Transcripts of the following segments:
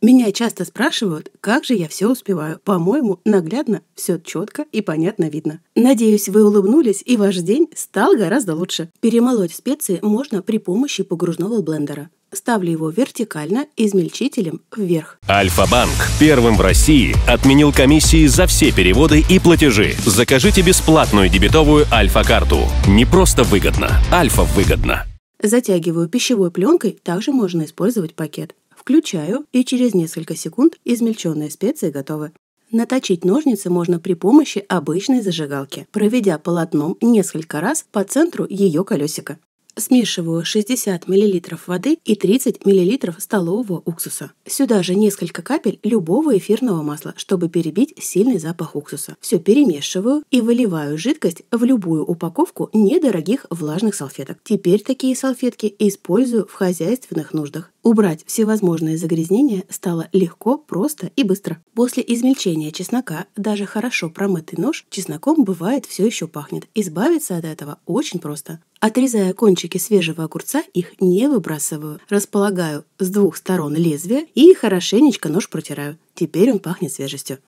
Меня часто спрашивают, как же я все успеваю. По-моему, наглядно, все четко и понятно видно. Надеюсь, вы улыбнулись, и ваш день стал гораздо лучше. Перемолоть специи можно при помощи погружного блендера. Ставлю его вертикально измельчителем вверх. Альфа-банк первым в России отменил комиссии за все переводы и платежи. Закажите бесплатную дебетовую Альфа-карту. Не просто выгодно, Альфа выгодно. Затягиваю пищевой пленкой, также можно использовать пакет. Включаю, и через несколько секунд измельченные специи готовы. Наточить ножницы можно при помощи обычной зажигалки, проведя полотном несколько раз по центру ее колесика. Смешиваю 60 мл воды и 30 мл столового уксуса. Сюда же несколько капель любого эфирного масла, чтобы перебить сильный запах уксуса. Все перемешиваю и выливаю жидкость в любую упаковку недорогих влажных салфеток. Теперь такие салфетки использую в хозяйственных нуждах. Убрать всевозможные загрязнения стало легко, просто и быстро. После измельчения чеснока даже хорошо промытый нож чесноком бывает все еще пахнет. Избавиться от этого очень просто. Отрезая кончики свежего огурца, их не выбрасываю. Располагаю с двух сторон лезвия и хорошенечко нож протираю. Теперь он пахнет свежестью.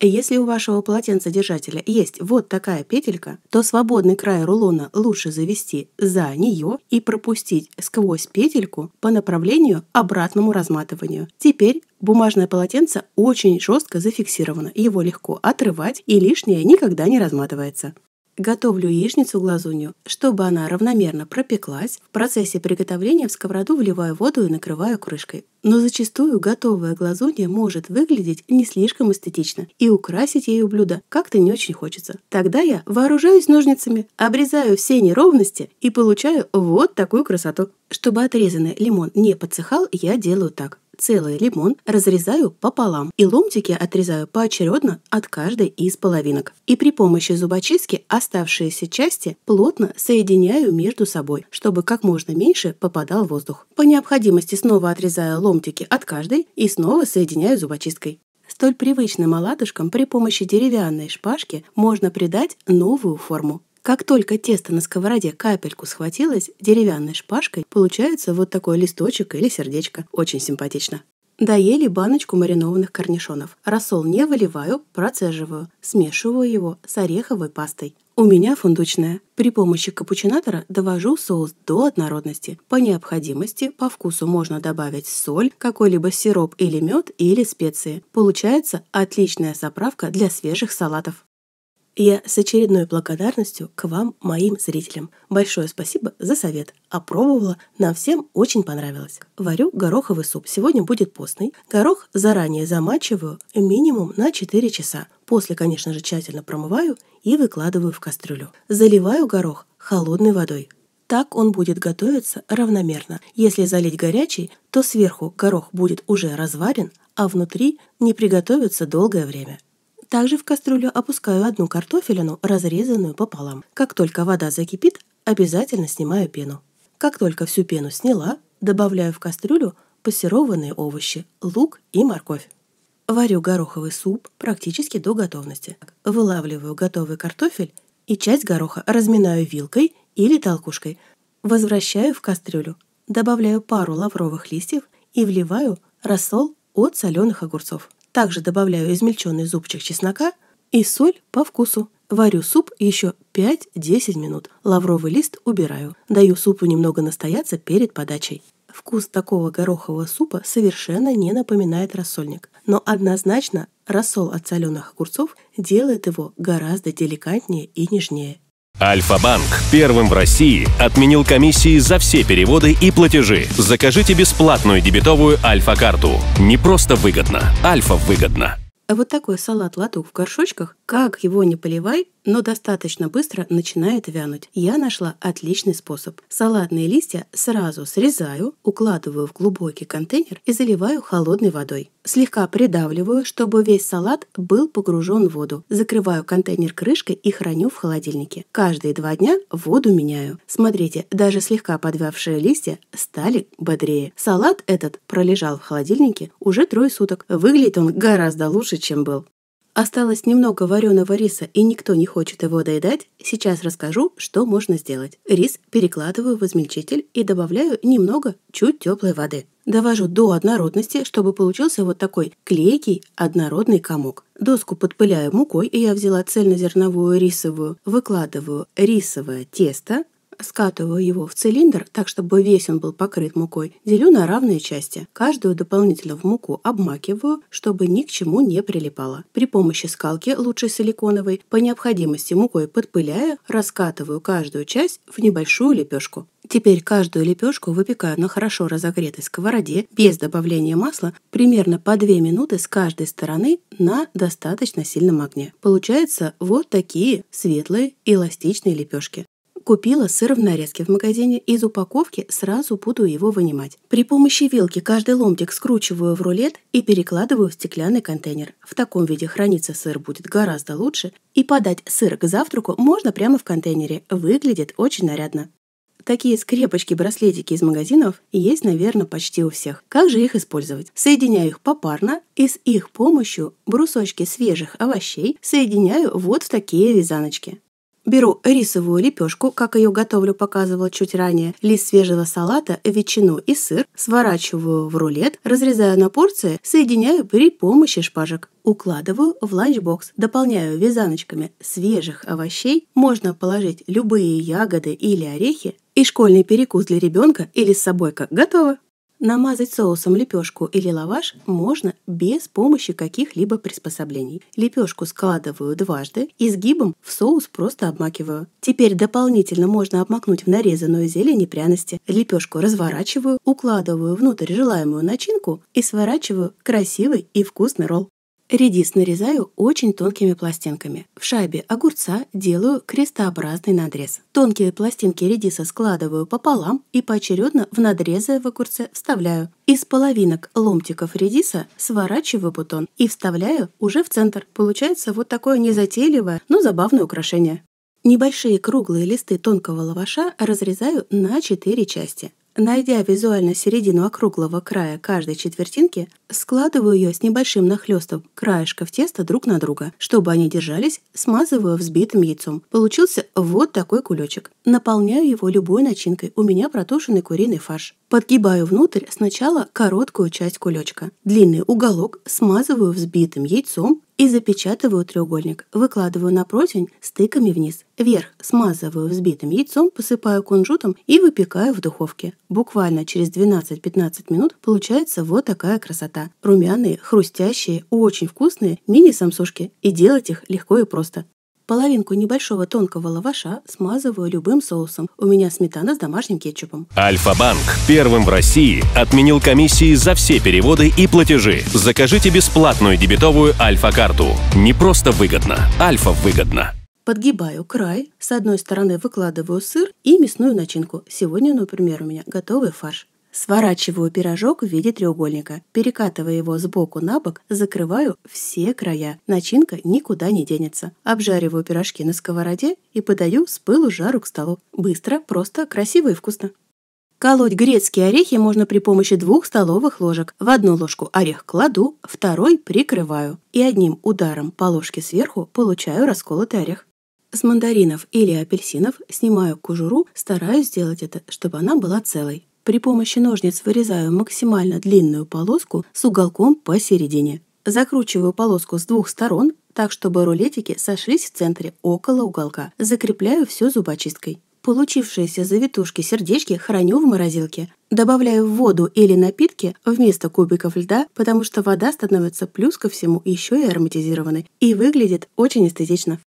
Если у вашего полотенцедержателя есть вот такая петелька, то свободный край рулона лучше завести за нее и пропустить сквозь петельку по направлению обратному разматыванию. Теперь бумажное полотенце очень жестко зафиксировано, его легко отрывать и лишнее никогда не разматывается. Готовлю яичницу глазунью, чтобы она равномерно пропеклась. В процессе приготовления в сковороду вливаю воду и накрываю крышкой. Но зачастую готовая глазунья может выглядеть не слишком эстетично, и украсить ею блюдо как-то не очень хочется. Тогда я вооружаюсь ножницами, обрезаю все неровности и получаю вот такую красоту. Чтобы отрезанный лимон не подсыхал, я делаю так целый лимон разрезаю пополам и ломтики отрезаю поочередно от каждой из половинок. И при помощи зубочистки оставшиеся части плотно соединяю между собой, чтобы как можно меньше попадал воздух. По необходимости снова отрезаю ломтики от каждой и снова соединяю зубочисткой. Столь привычным оладушкам при помощи деревянной шпажки можно придать новую форму. Как только тесто на сковороде капельку схватилось, деревянной шпажкой получается вот такой листочек или сердечко. Очень симпатично. Доели баночку маринованных корнишонов. Рассол не выливаю, процеживаю. Смешиваю его с ореховой пастой. У меня фундучная. При помощи капучинатора довожу соус до однородности. По необходимости, по вкусу можно добавить соль, какой-либо сироп или мед или специи. Получается отличная заправка для свежих салатов. Я с очередной благодарностью к вам, моим зрителям. Большое спасибо за совет. Опробовала, нам всем очень понравилось. Варю гороховый суп. Сегодня будет постный. Горох заранее замачиваю минимум на 4 часа. После, конечно же, тщательно промываю и выкладываю в кастрюлю. Заливаю горох холодной водой. Так он будет готовиться равномерно. Если залить горячий, то сверху горох будет уже разварен, а внутри не приготовится долгое время. Также в кастрюлю опускаю одну картофелину, разрезанную пополам. Как только вода закипит, обязательно снимаю пену. Как только всю пену сняла, добавляю в кастрюлю пассерованные овощи, лук и морковь. Варю гороховый суп практически до готовности. Вылавливаю готовый картофель и часть гороха разминаю вилкой или толкушкой. Возвращаю в кастрюлю, добавляю пару лавровых листьев и вливаю рассол от соленых огурцов. Также добавляю измельченный зубчик чеснока и соль по вкусу. Варю суп еще 5-10 минут. Лавровый лист убираю. Даю супу немного настояться перед подачей. Вкус такого горохового супа совершенно не напоминает рассольник, но однозначно рассол от соленых огурцов делает его гораздо деликатнее и нежнее. Альфа-банк первым в России отменил комиссии за все переводы и платежи. Закажите бесплатную дебетовую Альфа-карту. Не просто выгодно, Альфа выгодно. А вот такой салат латух в горшочках как его не поливай, но достаточно быстро начинает вянуть. Я нашла отличный способ. Салатные листья сразу срезаю, укладываю в глубокий контейнер и заливаю холодной водой. Слегка придавливаю, чтобы весь салат был погружен в воду. Закрываю контейнер крышкой и храню в холодильнике. Каждые два дня воду меняю. Смотрите, даже слегка подвявшие листья стали бодрее. Салат этот пролежал в холодильнике уже трое суток. Выглядит он гораздо лучше, чем был осталось немного вареного риса и никто не хочет его доедать, сейчас расскажу, что можно сделать. Рис перекладываю в измельчитель и добавляю немного, чуть теплой воды. Довожу до однородности, чтобы получился вот такой клейкий однородный комок. Доску подпыляю мукой, и я взяла цельнозерновую рисовую, выкладываю рисовое тесто, Скатываю его в цилиндр, так чтобы весь он был покрыт мукой, делю на равные части. Каждую дополнительно в муку обмакиваю, чтобы ни к чему не прилипало. При помощи скалки, лучше силиконовой, по необходимости мукой подпыляя, раскатываю каждую часть в небольшую лепешку. Теперь каждую лепешку выпекаю на хорошо разогретой сковороде без добавления масла примерно по 2 минуты с каждой стороны на достаточно сильном огне. Получаются вот такие светлые эластичные лепешки. Купила сыр в нарезке в магазине, из упаковки сразу буду его вынимать. При помощи вилки каждый ломтик скручиваю в рулет и перекладываю в стеклянный контейнер. В таком виде храниться сыр будет гораздо лучше, и подать сыр к завтраку можно прямо в контейнере. Выглядит очень нарядно. Такие скрепочки-браслетики из магазинов есть, наверное, почти у всех. Как же их использовать? Соединяю их попарно и с их помощью брусочки свежих овощей соединяю вот в такие вязаночки. Беру рисовую лепешку, как ее готовлю, показывала чуть ранее, лист свежего салата, ветчину и сыр, сворачиваю в рулет, разрезаю на порции, соединяю при помощи шпажек. Укладываю в ланчбокс, дополняю вязаночками свежих овощей, можно положить любые ягоды или орехи, и школьный перекус для ребенка или с собой как готово. Намазать соусом лепешку или лаваш можно без помощи каких-либо приспособлений. Лепешку складываю дважды, и сгибом в соус просто обмакиваю. Теперь дополнительно можно обмакнуть в нарезанную зелень и пряности. Лепешку разворачиваю, укладываю внутрь желаемую начинку и сворачиваю красивый и вкусный ролл. Редис нарезаю очень тонкими пластинками. В шайбе огурца делаю крестообразный надрез. Тонкие пластинки редиса складываю пополам и поочередно в надрезы в огурце вставляю. Из половинок ломтиков редиса сворачиваю бутон и вставляю уже в центр. Получается вот такое незатейливое, но забавное украшение. Небольшие круглые листы тонкого лаваша разрезаю на 4 части. Найдя визуально середину округлого края каждой четвертинки, складываю ее с небольшим нахлестом краешков теста друг на друга, чтобы они держались, смазываю взбитым яйцом. Получился вот такой кулечек. Наполняю его любой начинкой, у меня протушенный куриный фарш. Подгибаю внутрь сначала короткую часть кулечка, длинный уголок смазываю взбитым яйцом, и запечатываю треугольник. Выкладываю на противень стыками вниз. Вверх смазываю взбитым яйцом, посыпаю кунжутом и выпекаю в духовке. Буквально через 12-15 минут получается вот такая красота. Румяные, хрустящие, очень вкусные мини-самсушки. И делать их легко и просто. Половинку небольшого тонкого лаваша смазываю любым соусом. У меня сметана с домашним кетчупом. Альфа-банк первым в России отменил комиссии за все переводы и платежи. Закажите бесплатную дебетовую Альфа-карту. Не просто выгодно, Альфа-выгодно. Подгибаю край, с одной стороны выкладываю сыр и мясную начинку. Сегодня, например, у меня готовый фарш. Сворачиваю пирожок в виде треугольника, перекатывая его сбоку на бок, закрываю все края. Начинка никуда не денется. Обжариваю пирожки на сковороде и подаю с пылу жару к столу. Быстро, просто, красиво и вкусно. Колоть грецкие орехи можно при помощи двух столовых ложек. В одну ложку орех кладу, второй прикрываю. И одним ударом по ложке сверху получаю расколотый орех. С мандаринов или апельсинов снимаю кожуру, стараюсь сделать это, чтобы она была целой. При помощи ножниц вырезаю максимально длинную полоску с уголком посередине. Закручиваю полоску с двух сторон, так чтобы рулетики сошлись в центре, около уголка. Закрепляю все зубочисткой. Получившиеся завитушки-сердечки храню в морозилке. Добавляю в воду или напитки вместо кубиков льда, потому что вода становится плюс ко всему еще и ароматизированной и выглядит очень эстетично.